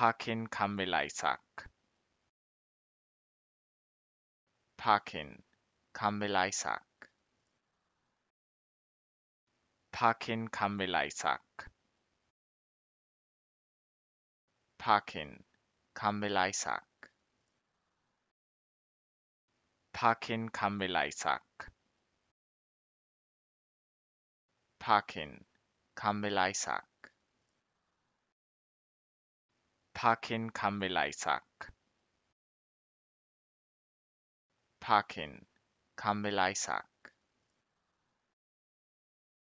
Parkin Kamilaisak. Parkin Kamilaisak. Parkin Isaac. Parkin Kamilaisak. Parkin Kamilaisak. Parkin Kamilaisak. Parkin Kamilaisak. Parkin Isaac.